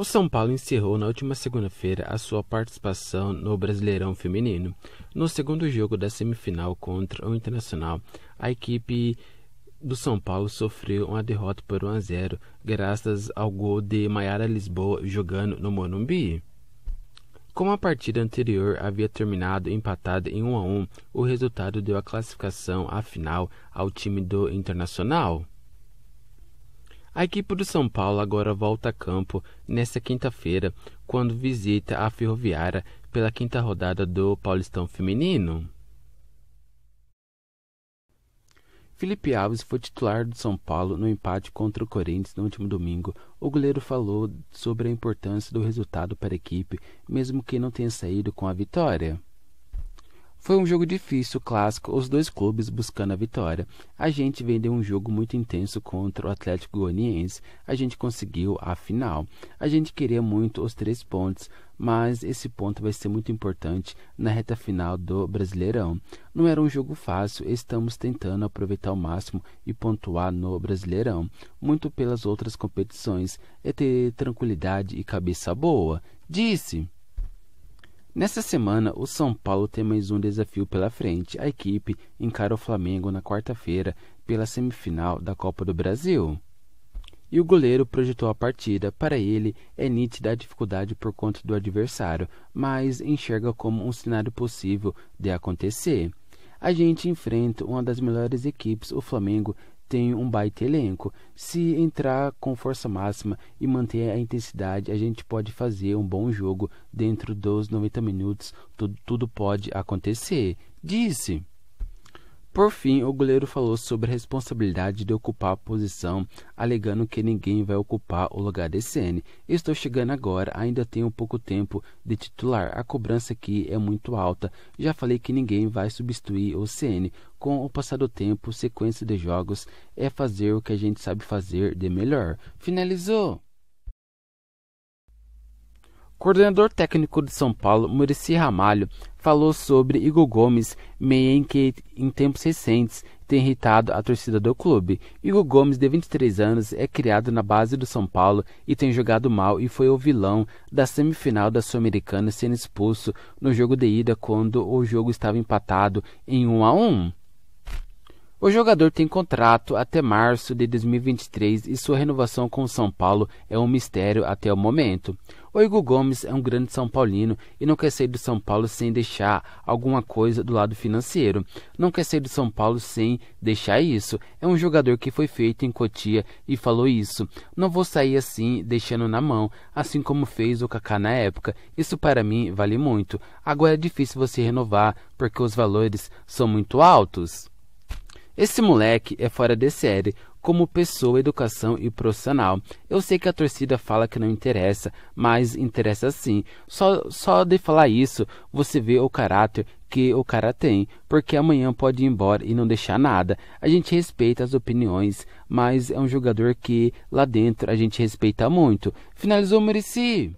O São Paulo encerrou na última segunda-feira a sua participação no Brasileirão Feminino. No segundo jogo da semifinal contra o Internacional, a equipe do São Paulo sofreu uma derrota por 1 a 0 graças ao gol de Maiara Lisboa jogando no Morumbi. Como a partida anterior havia terminado empatada em 1 a 1, o resultado deu a classificação à final ao time do Internacional. A equipe do São Paulo agora volta a campo nesta quinta-feira, quando visita a Ferroviária pela quinta rodada do Paulistão Feminino. Felipe Alves foi titular do São Paulo no empate contra o Corinthians no último domingo. O goleiro falou sobre a importância do resultado para a equipe, mesmo que não tenha saído com a vitória. Foi um jogo difícil, clássico, os dois clubes buscando a vitória. A gente vendeu um jogo muito intenso contra o Atlético Goianiense. A gente conseguiu a final. A gente queria muito os três pontos, mas esse ponto vai ser muito importante na reta final do Brasileirão. Não era um jogo fácil, estamos tentando aproveitar ao máximo e pontuar no Brasileirão, muito pelas outras competições, é ter tranquilidade e cabeça boa. Disse. Nessa semana, o São Paulo tem mais um desafio pela frente. A equipe encara o Flamengo na quarta-feira pela semifinal da Copa do Brasil. E o goleiro projetou a partida. Para ele, é nítida a dificuldade por conta do adversário, mas enxerga como um cenário possível de acontecer. A gente enfrenta uma das melhores equipes, o Flamengo, tem um baita elenco. Se entrar com força máxima e manter a intensidade, a gente pode fazer um bom jogo dentro dos 90 minutos. Tudo, tudo pode acontecer, disse. Por fim, o goleiro falou sobre a responsabilidade de ocupar a posição, alegando que ninguém vai ocupar o lugar de CN. Estou chegando agora, ainda tenho pouco tempo de titular. A cobrança aqui é muito alta. Já falei que ninguém vai substituir o CN. Com o passar do tempo, sequência de jogos é fazer o que a gente sabe fazer de melhor. Finalizou! Coordenador técnico de São Paulo, Murici Ramalho, falou sobre Igor Gomes, meia que em tempos recentes tem irritado a torcida do clube. Igor Gomes, de 23 anos, é criado na base do São Paulo e tem jogado mal e foi o vilão da semifinal da Sul-Americana sendo expulso no jogo de ida quando o jogo estava empatado em 1 a 1. O jogador tem contrato até março de 2023 e sua renovação com o São Paulo é um mistério até o momento. O Igor Gomes é um grande São Paulino e não quer sair do São Paulo sem deixar alguma coisa do lado financeiro. Não quer sair do São Paulo sem deixar isso. É um jogador que foi feito em Cotia e falou isso. Não vou sair assim, deixando na mão, assim como fez o Kaká na época. Isso para mim vale muito. Agora é difícil você renovar porque os valores são muito altos. Esse moleque é fora de série, como pessoa, educação e profissional. Eu sei que a torcida fala que não interessa, mas interessa sim. Só, só de falar isso, você vê o caráter que o cara tem, porque amanhã pode ir embora e não deixar nada. A gente respeita as opiniões, mas é um jogador que lá dentro a gente respeita muito. Finalizou o Murici.